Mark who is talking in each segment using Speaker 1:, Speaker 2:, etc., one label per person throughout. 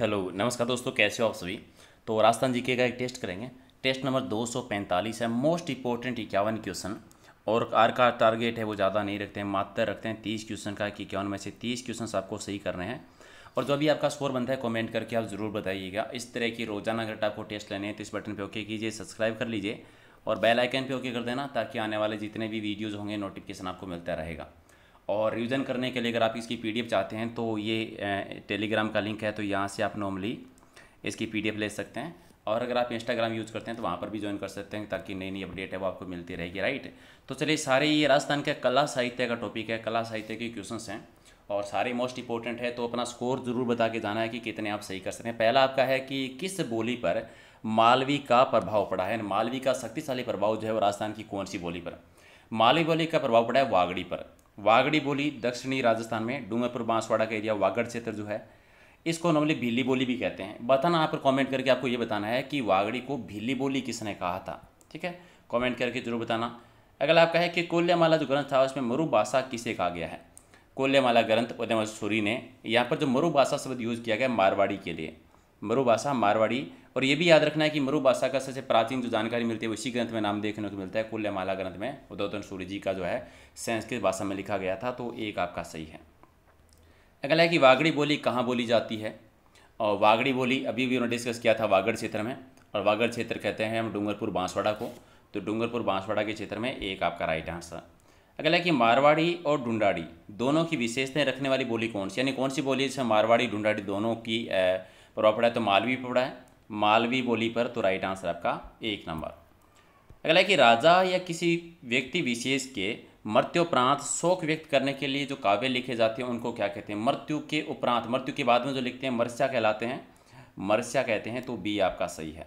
Speaker 1: hello नमस्कार दोस्तों कैसे हो आप सभी तो राजस्थान जीके का एक टेस्ट करेंगे टेस्ट नंबर 245 है मोस्ट इंपॉर्टेंट इक्यावन क्वेश्चन और आर का टारगेट है वो ज़्यादा नहीं रखते हैं मात्र रखते हैं तीस क्वेश्चन का कि इक्यावन में से तीस क्वेश्चन आपको सही करने हैं और जो भी आपका स्कोर बनता है कमेंट करके आप ज़रूर बताइएगा इस तरह की रोजाना अगर आपको टेस्ट लेने हैं तो इस बटन पर ओके कीजिए सब्सक्राइब कर लीजिए और बेल आइकन ओके कर देना ताकि आने वाले जितने भी वीडियोज़ होंगे नोटिफिकेशन आपको मिलता रहेगा और रिविज़न करने के लिए अगर आप इसकी पी चाहते हैं तो ये टेलीग्राम का लिंक है तो यहाँ से आप नॉर्मली इसकी पी ले सकते हैं और अगर आप इंस्टाग्राम यूज़ करते हैं तो वहाँ पर भी ज्वाइन कर सकते हैं ताकि नई नई अपडेट है वो आपको मिलती रहेगी राइट तो चलिए सारे ये राजस्थान का कला साहित्य का टॉपिक है कला साहित्य के क्वेश्चन हैं और सारे मोस्ट इंपॉर्टेंट है तो अपना स्कोर ज़रूर बता के जाना है कि कितने आप सही कर सकते हैं पहला आपका है कि किस बोली पर मालवी का प्रभाव पड़ा है मालवी का शक्तिशाली प्रभाव जो है वो राजस्थान की कौन सी बोली पर मालवी बोली का प्रभाव पड़ा है वागड़ी पर वागड़ी बोली दक्षिणी राजस्थान में डूंगरपुर बांसवाड़ा का एरिया वागड़ क्षेत्र जो है इसको नॉर्मली भीली बोली भी कहते हैं बताना आप कमेंट करके आपको ये बताना है कि वागड़ी को भीली बोली किसने कहा था ठीक है कमेंट करके जरूर बताना अगला आपका है कि कोल्यामाला जो ग्रंथ था उसमें मरु भाषा किसे कहा गया है कोल्यामाला ग्रंथ उदयमसूरी ने यहाँ पर जो मरु भाषा शब्द यूज़ किया गया मारवाड़ी के लिए मरु भाषा मारवाड़ी और ये भी याद रखना है कि मरु भाषा का सबसे प्राचीन जो जानकारी मिलती है उसी ग्रंथ में नाम देखने को मिलता है कुल्यमाला ग्रंथ में उदौतन सूर्य जी का जो है संस्कृत भाषा में लिखा गया था तो एक आपका सही है अगला है कि वागड़ी बोली कहाँ बोली जाती है और वागड़ी बोली अभी भी उन्होंने डिस्कस किया था वागड़ क्षेत्र में और वागड़ क्षेत्र कहते हैं हम डूंगरपुर बांसवाड़ा को तो डूंगरपुर बांसवाड़ा के क्षेत्र में एक आपका राइट आंसर अगला है कि मारवाड़ी और ढूंढाड़ी दोनों की विशेषताएं रखने वाली बोली कौन सी यानी कौन सी बोली जिसमें मारवाड़ी ढूंढाड़ी दोनों की और पड़ा है तो मालवी पड़ा है मालवी बोली पर तो राइट आंसर आपका एक नंबर अगला है कि राजा या किसी व्यक्ति विशेष के मृत्युपरांत शोक व्यक्त करने के लिए जो काव्य लिखे जाते हैं उनको क्या कहते हैं मृत्यु के उपरांत मृत्यु के बाद में जो लिखते हैं मरस्या कहलाते हैं मरस्या कहते हैं तो बी आपका सही है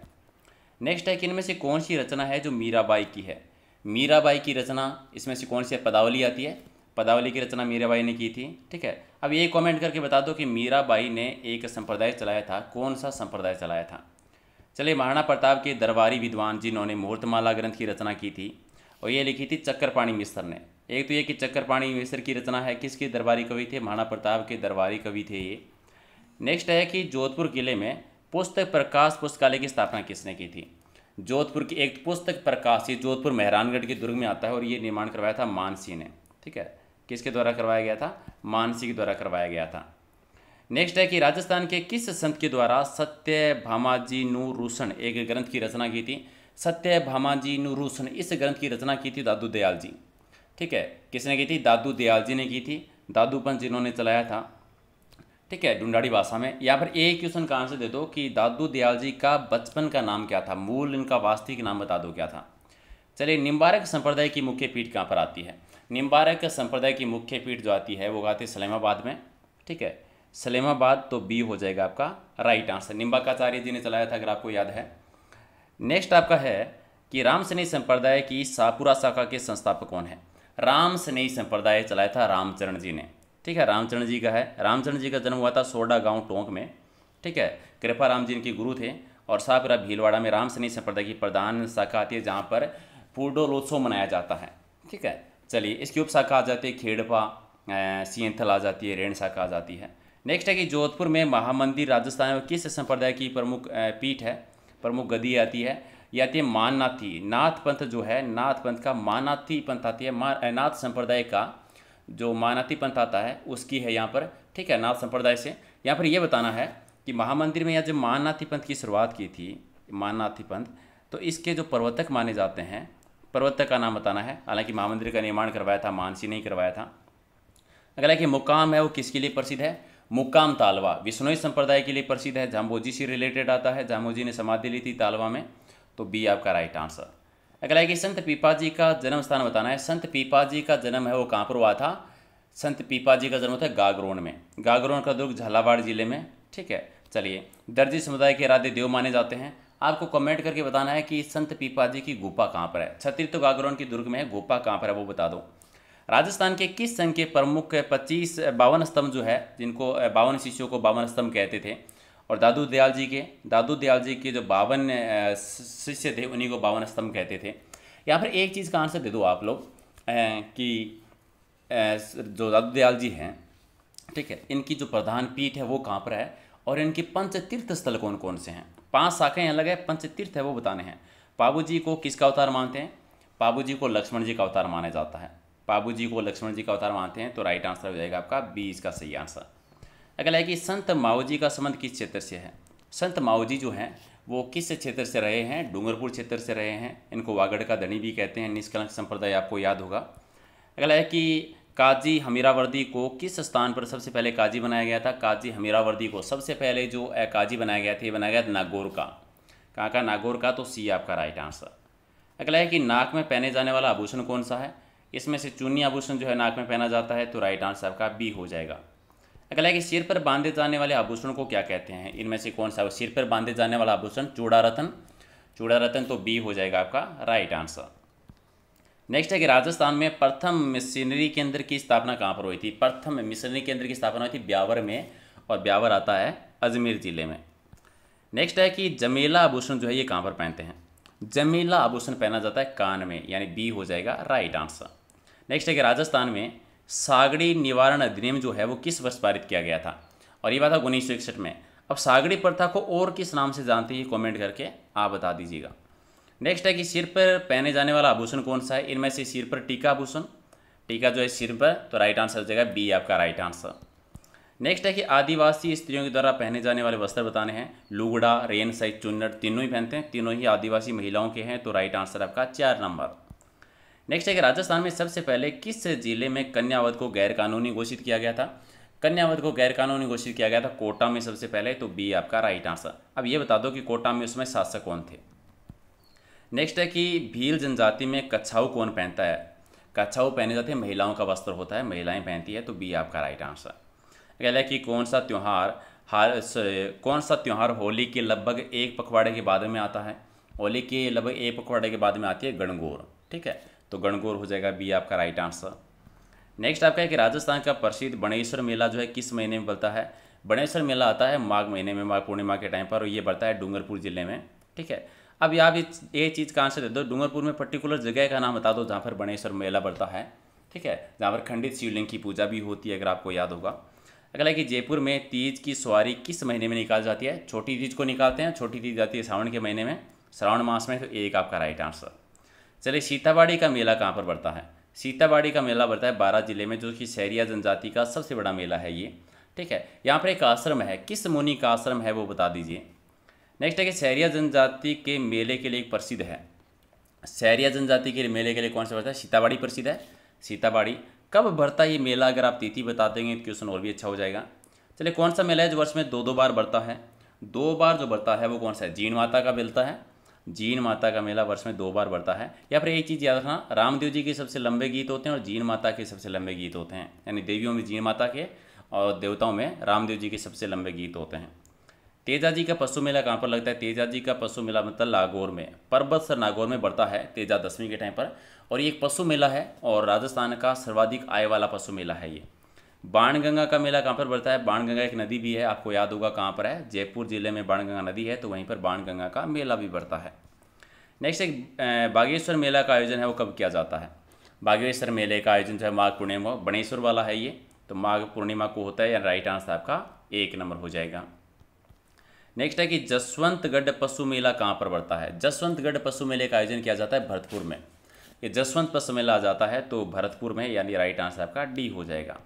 Speaker 1: नेक्स्ट है कि इनमें से कौन सी रचना है जो मीराबाई की है मीराबाई की रचना इसमें से कौन सी पदावली आती है पदावली की रचना मीराबाई ने की थी ठीक है अब ये कमेंट करके बता दो कि मीराबाई ने एक संप्रदाय चलाया था कौन सा संप्रदाय चलाया था चलिए महाराणा प्रताप के दरबारी विद्वान जिन्होंने मुहूर्तमाला ग्रंथ की रचना की थी और ये लिखी थी चक्करपाणी मिश्र ने एक तो ये कि चक्करपाणी मिश्र की रचना है किसके दरबारी कवि थे महाराणा प्रताप के दरबारी कवि थे ये नेक्स्ट है कि जोधपुर किले में पुस्तक प्रकाश पुस्तकालय की स्थापना किसने की थी जोधपुर की एक पुस्तक प्रकाश ये जोधपुर मेहरानगढ़ के दुर्ग में आता है और ये निर्माण करवाया था मानसी ने ठीक है किसके द्वारा करवाया गया था मानसी के द्वारा करवाया गया था नेक्स्ट है कि राजस्थान के किस संत के द्वारा सत्य भामाजी नु एक ग्रंथ की रचना की थी सत्य भामाजी नु इस ग्रंथ की रचना की थी दादू दयाल जी ठीक है किसने की थी दादू दयाल जी ने की थी दादूपन जिन्होंने चलाया था ठीक है ढूंढाड़ी भाषा में या पर एक क्वेश्चन का आंसर दे दो कि दादू दयाल जी का बचपन का नाम क्या था मूल इनका वास्तविक नाम बता दो क्या था चलिए निम्बारक संप्रदाय की मुख्य पीठ कहाँ पर आती है निम्बारक संप्रदाय की मुख्य पीठ जो आती है वो आती है सलेमाबाद में ठीक है सलेमाबाद तो बी हो जाएगा आपका राइट आंसर निम्बाकाचार्य जी ने चलाया था अगर आपको याद है नेक्स्ट आपका है कि राम सनेही संप्रदाय की सापुरा शाखा के संस्थापक कौन है राम सनेही संप्रदाय चलाया था रामचरण जी ने ठीक है रामचरण जी का है रामचरण जी का जन्म हुआ था सोडा गांव टोंक में ठीक है कृपा राम जी इनके गुरु थे और सापुरा भीलवाड़ा में राम सनेही संप्रदाय की प्रधान शाखा आती है जहाँ पर पूर्णोलोत्सव मनाया जाता है ठीक है चलिए इसकी उपशाखा आ जाती है खेड़पा सीएंथल आ जाती है रेण शाखा आ जाती है नेक्स्ट है कि जोधपुर में महामंदिर राजस्थान में किस संप्रदाय की प्रमुख पीठ है प्रमुख गदी आती है या आती है माननाथी नाथ पंथ जो है नाथ पंथ का मानाथी पंथ आती है मा नाथ संप्रदाय का जो मानाथी पंथ आता है उसकी है यहाँ पर ठीक है नाथ संप्रदाय से यहाँ पर यह बताना है कि महामंदिर में या जो माननाथी पंथ की शुरुआत की थी माननाथी पंथ तो इसके जो प्रवर्तक माने जाते हैं पर्वत का नाम बताना है हालांकि महा मंदिर का निर्माण करवाया था मानसी नहीं करवाया था अगला कि मुकाम है वो किसके लिए प्रसिद्ध है मुकाम तालवा विश्नोई संप्रदाय के लिए प्रसिद्ध है जाम्बोजी से रिलेटेड आता है जाम्बोजी ने समाधि ली थी तालवा में तो बी आपका राइट आंसर अगला है कि संत पीपा जी का जन्म स्थान बताना है संत पीपा जी का जन्म है वो कहाँ पर हुआ था संत पीपा जी का जन्म होता है गागरोन में गागरोन का दुर्ग झालावाड़ जिले में ठीक है चलिए दर्जी समुदाय के इरादे देव माने जाते हैं आपको कमेंट करके बताना है कि संत पीपा जी की गोपा कहाँ पर है छत्तीस तो गागरौन की दुर्ग में है गोपा कहाँ पर है वो बता दो राजस्थान के किस संघ के प्रमुख पच्चीस बावन स्तंभ जो है जिनको बावन शिष्यों को बावन स्तंभ कहते थे और दादू दयाल जी के दादू दयाल जी के जो बावन शिष्य थे उन्हीं को बावन स्तंभ कहते थे यहाँ पर एक चीज़ का आंसर दे दो आप लोग कि जो दादू दयाल जी हैं ठीक है इनकी जो प्रधान पीठ है वो कहाँ पर है और इनके पंच तीर्थ स्थल कौन कौन से हैं पांच शाखाएं अलग है पंचतीर्थ है वो बताने हैं पाबू जी को किसका अवतार मानते हैं पाबू जी को लक्ष्मण जी का अवतार माना जाता है पाबू जी को लक्ष्मण जी का अवतार मानते हैं तो राइट आंसर हो जाएगा आपका बी इसका सही आंसर अगला है कि संत माओ जी का संबंध किस क्षेत्र से है संत माओ जी जो हैं वो किस क्षेत्र से रहे हैं डूंगरपुर क्षेत्र से रहे हैं इनको वागड़ का धनी भी कहते हैं निष्कलंक संप्रदाय आपको याद होगा अगला है कि काजी हमीरावर्दी को किस स्थान पर सबसे पहले काजी बनाया गया था काजी हमीरावर्दी को सबसे पहले जो काजी बनाया गया था ये बनाया गया था नागौर का कहाँ का नागौर का तो सी आपका राइट आंसर अगला है कि नाक में पहने जाने वाला आभूषण कौन सा है इसमें से चुन्नी आभूषण जो है नाक में पहना जाता है तो राइट आंसर आपका बी हो जाएगा अगला है कि सिर पर बांधे जाने वाले आभूषण को क्या कहते हैं इनमें से कौन सा सिर पर बांधे जाने वाला आभूषण चूड़ा रतन चूड़ा रतन तो बी हो जाएगा आपका राइट आंसर नेक्स्ट है कि राजस्थान में प्रथम मिशनरी केंद्र की स्थापना कहाँ पर हुई थी प्रथम मिशनरी केंद्र की स्थापना हुई थी ब्यावर में और ब्यावर आता है अजमेर ज़िले में नेक्स्ट है कि जमीला आभूषण जो है ये कहाँ पर पहनते हैं जमेला आभूषण पहना जाता है कान में यानी बी हो जाएगा राइट आंसर नेक्स्ट है कि राजस्थान में सागड़ी निवारण अधिनियम जो है वो किस वर्ष पारित किया गया था और ये बात है उन्नीस में अब सागड़ी प्रथा को और किस नाम से जानते हैं कमेंट करके आप बता दीजिएगा नेक्स्ट है कि सिर पर पहने जाने वाला आभूषण कौन सा है इनमें से सिर पर टीका आभूषण टीका जो है सिर पर तो राइट आंसर हो जाएगा बी आपका राइट आंसर नेक्स्ट है कि आदिवासी स्त्रियों के द्वारा पहने जाने वाले वस्त्र बताने हैं लुगड़ा रेन साइज चुन्नट तीनों ही पहनते हैं तीनों ही आदिवासी महिलाओं के हैं तो राइट आंसर आपका चार नंबर नेक्स्ट है कि राजस्थान में सबसे पहले किस जिले में कन्यावध को गैरकानूनी घोषित किया गया था कन्यावध को गैरकानूनी घोषित किया गया था कोटा में सबसे पहले तो बी आपका राइट आंसर अब ये बता दो कि कोटा में उसमें शासक कौन थे नेक्स्ट है कि भील जनजाति में कच्छाऊ कौन पहनता है कच्छाऊ पहने जाते हैं महिलाओं का वस्त्र होता है महिलाएं पहनती है तो बी आपका राइट आंसर कहला कि कौन सा त्यौहार हार कौन सा त्यौहार होली के लगभग एक पखवाड़े के बाद में आता है होली के लगभग एक पखवाड़े के बाद में आती है गणगौर ठीक है तो गणगौर हो जाएगा बी आपका राइट आंसर नेक्स्ट आपका है कि राजस्थान का प्रसिद्ध बणेश्वर मेला जो है किस महीने में बढ़ता है बणेश्वर मेला आता है माघ महीने में माघ पूर्णिमा के टाइम पर और ये बढ़ता है डूंगरपुर जिले में ठीक है अब भी ये चीज़ कहाँ से दे दो डूंगरपुर में पर्टिकुलर जगह का नाम बता दो जहाँ पर बणेश्वर मेला बढ़ता है ठीक है जहाँ पर खंडित शिवलिंग की पूजा भी होती है अगर आपको याद होगा अगला है कि जयपुर में तीज की सवारी किस महीने में निकाल जाती है छोटी तीज को निकालते हैं छोटी तीज जाती है सावन के महीने में श्रावण मास में तो एक आपका राइट आंसर चलिए सीताबाड़ी का मेला कहाँ पर बढ़ता है सीताबाड़ी का मेला बढ़ता है बारह जिले में जो कि शहरिया जनजाति का सबसे बड़ा मेला है ये ठीक है यहाँ पर एक आश्रम है किस मुनि का आश्रम है वो बता दीजिए नेक्स्ट है कि सैरिया जनजाति के मेले के लिए एक प्रसिद्ध है सैरिया जनजाति के मेले के लिए कौन सा प्रसिद्ध है सीताबाड़ी प्रसिद्ध है सीताबाड़ी कब बढ़ता है ये मेला अगर आप तिथि बता देंगे तो क्वेश्चन और भी अच्छा हो जाएगा चलिए कौन सा मेला है जो वर्ष में दो दो बार बढ़ता है दो बार जो बढ़ता है वो कौन सा है जीण माता का मिलता है जीन माता का मेला वर्ष में दो बार बढ़ता है या फिर एक चीज़ याद रखना रामदेव जी के सबसे लंबे गीत होते हैं और जीन माता के सबसे लंबे गीत होते हैं यानी देवियों में जीन माता के और देवताओं में रामदेव जी के सबसे लंबे गीत होते हैं तेजा जी का पशु मेला कहाँ पर लगता है तेजा जी का पशु मेला मतलब नागौर में पर्वत सर नागौर में बढ़ता है तेजा दसवीं के टाइम पर और ये एक पशु मेला है और राजस्थान का सर्वाधिक आय वाला पशु मेला है ये बाणगंगा का मेला कहाँ पर बढ़ता है बाणगंगा एक नदी भी है आपको याद होगा कहाँ पर है जयपुर जिले में बाणगंगा नदी है तो वहीं पर बाणगंगा का मेला भी बढ़ता है नेक्स्ट एक बागेश्वर मेला का आयोजन है वो कब किया जाता है बागेश्वर मेले का आयोजन जो है माघ पूर्णिमा बणेश्वर वाला है ये तो माघ पूर्णिमा को होता है या राइट आंसर आपका एक नंबर हो जाएगा नेक्स्ट है कि जसवंतगढ़ पशु मेला कहाँ पर बढ़ता है जसवंतगढ़ पशु मेले का आयोजन किया जाता है भरतपुर में ये जसवंत पशु मेला आ जाता है तो भरतपुर में यानी राइट आंसर आपका डी हो जाएगा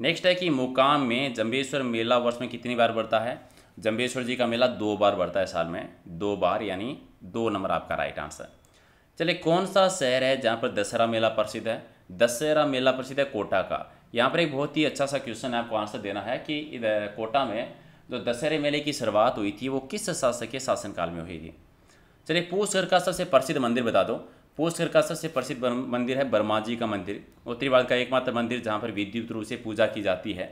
Speaker 1: नेक्स्ट है कि मुकाम में जम्बेश्वर मेला वर्ष में कितनी बार बढ़ता है जम्बेश्वर जी का मेला दो बार बढ़ता है साल में दो बार यानी दो नंबर आपका राइट आंसर चलिए कौन सा शहर है जहाँ पर दशहरा मेला प्रसिद्ध है दशहरा मेला प्रसिद्ध है कोटा का यहाँ पर एक बहुत ही अच्छा सा क्वेश्चन है आपको आंसर देना है कि इधर कोटा में जो दशहरे मेले की शुरुआत हुई थी वो किस शासक के शासनकाल में हुई थी चलिए पूछगढ़ का सबसे प्रसिद्ध मंदिर बता दो पूछगढ़ का सबसे प्रसिद्ध मंदिर है बर्मा जी का मंदिर उत्तरी भारत का एकमात्र मंदिर जहाँ पर विद्युत रूप से पूजा की जाती है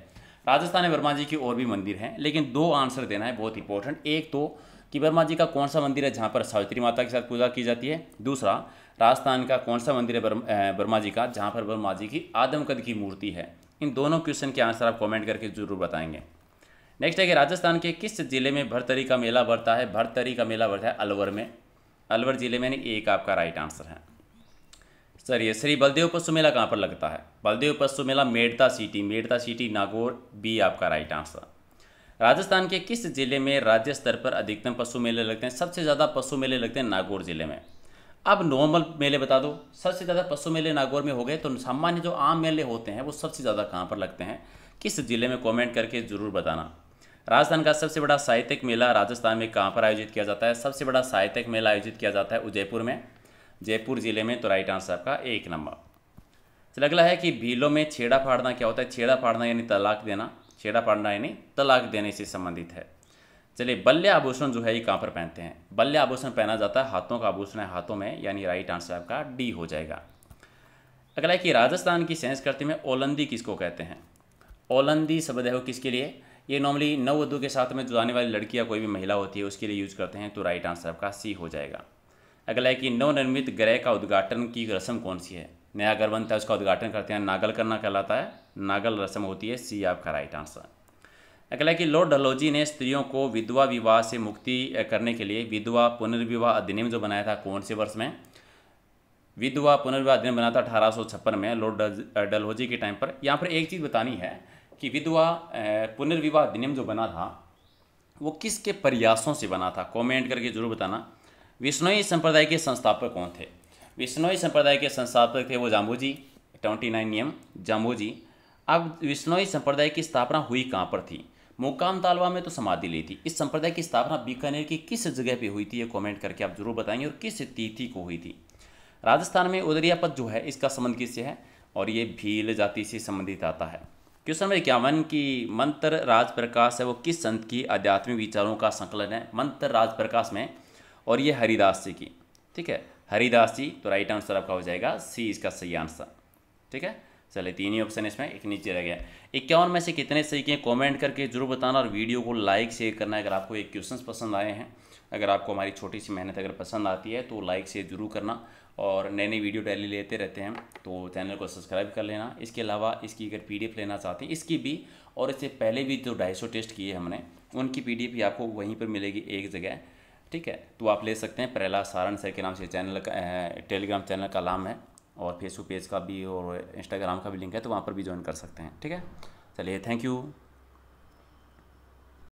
Speaker 1: राजस्थान में वर्मा जी की और भी मंदिर हैं लेकिन दो आंसर देना है बहुत इंपॉर्टेंट एक तो कि वर्मा जी का कौन सा मंदिर है जहाँ पर सावित्री माता के साथ पूजा की जाती है दूसरा राजस्थान का कौन सा मंदिर है वर्मा जी का जहाँ पर वर्मा जी की आदमकद की मूर्ति है इन दोनों क्वेश्चन के आंसर आप कमेंट करके जरूर बताएंगे नेक्स्ट है कि राजस्थान के किस जिले में भरतरी का मेला भरता है भरतरी का मेला भरता है अलवर में अलवर जिले में एक आपका राइट आंसर है सर ये श्री बलदेव पशु मेला कहाँ पर लगता है बलदेव पशु मेला Merta city Merta city Nagaur B आपका राइट आंसर राजस्थान के किस जिले में राज्य स्तर पर अधिकतम पशु मेले लगते हैं सबसे ज़्यादा पशु मेले लगते हैं नागौर जिले में अब नॉर्मल मेले बता दो सबसे ज़्यादा पशु मेले नागौर में हो गए तो सामान्य जो आम मेले होते हैं वो सबसे ज़्यादा कहाँ पर लगते हैं किस जिले में कॉमेंट करके ज़रूर बताना राजस्थान का सबसे बड़ा साहित्यिक मेला राजस्थान में कहाँ पर आयोजित किया जाता है सबसे बड़ा साहित्यिक मेला आयोजित किया जाता है उदयपुर में जयपुर जिले में तो राइट आंसर आपका एक नंबर चल अगला है कि भीलों में छेड़ा फाड़ना क्या होता है छेड़ा फाड़ना यानी तलाक देना छेड़ा फाड़ना यानी तलाक देने से संबंधित है चलिए बल्ले आभूषण जो है ये कहाँ पर पहनते हैं बल्ले आभूषण पहना जाता है हाथों का आभूषण है हाथों में यानी राइट आंसर आपका डी हो जाएगा अगला है कि राजस्थान की संस्कृति में ओलंदी किसको कहते हैं ओलंदी शब्द है वो किसके लिए ये नॉर्मली नववधु के साथ में जुड़ाने वाली लड़की या कोई भी महिला होती है उसके लिए यूज करते हैं तो राइट आंसर आपका सी हो जाएगा अगला है कि नवनिर्मित ग्रह का उद्घाटन की रस्म कौन सी है नया घर बनता है उसका उद्घाटन करते हैं नागल करना कहलाता है नागल रस्म होती है सी आपका राइट आंसर अगला कि लॉर्ड डलहौजी ने स्त्रियों को विधवा विवाह से मुक्ति करने के लिए विधवा पुनर्विवाह अधिनियम जो बनाया था कौन से वर्ष में विधवा पुनर्विवाह अधिनियम बना था अठारह में लॉर्ड डलहौजी के टाइम पर यहाँ पर एक चीज़ बतानी है कि विधवा पुनर्विवाह अधिनियम जो बना था वो किसके प्रयासों से बना था कमेंट करके जरूर बताना विष्णोई संप्रदाय के संस्थापक कौन थे विष्णोई संप्रदाय के संस्थापक थे वो जाम्बू जी ट्वेंटी नाइन नियम जाम्बू जी अब विष्णोई संप्रदाय की स्थापना हुई कहाँ पर थी मुकाम तालवा में तो समाधि ली थी इस संप्रदाय की स्थापना बीकानेर की किस जगह पर हुई थी ये कॉमेंट करके आप जरूर बताएंगे और किस तिथि को हुई थी राजस्थान में उदरियापद जो है इसका संबंध किससे है और ये भील जाति से संबंधित आता है क्वेश्चन नंबर इक्यावन की मंत्र राज प्रकाश है वो किस संत की आध्यात्मिक विचारों का संकलन है मंत्र राज प्रकाश में और ये हरिदास जी की ठीक है हरिदास जी तो राइट आंसर आपका हो जाएगा सी इसका सही आंसर ठीक है चलिए तीन ही ऑप्शन इसमें एक नीचे रह गया इक्यावन में से कितने सही किए कमेंट करके जरूर बताना और वीडियो को लाइक शेयर करना अगर आपको ये क्वेश्चन पसंद आए हैं अगर आपको हमारी छोटी सी मेहनत अगर पसंद आती है तो लाइक शेयर जरूर करना और नए नए वीडियो डेली लेते रहते हैं तो चैनल को सब्सक्राइब कर लेना इसके अलावा इसकी अगर पीडीएफ लेना चाहते हैं इसकी भी और इससे पहले भी जो ढाई सौ टेस्ट किए हमने उनकी पीडीएफ भी आपको वहीं पर मिलेगी एक जगह ठीक है तो आप ले सकते हैं प्रहलाद सारण सर के नाम से चैनल का टेलीग्राम चैनल का नाम है और फेसबुक पेज का भी और इंस्टाग्राम का भी लिंक है तो वहाँ पर भी ज्वाइन कर सकते हैं ठीक है चलिए थैंक यू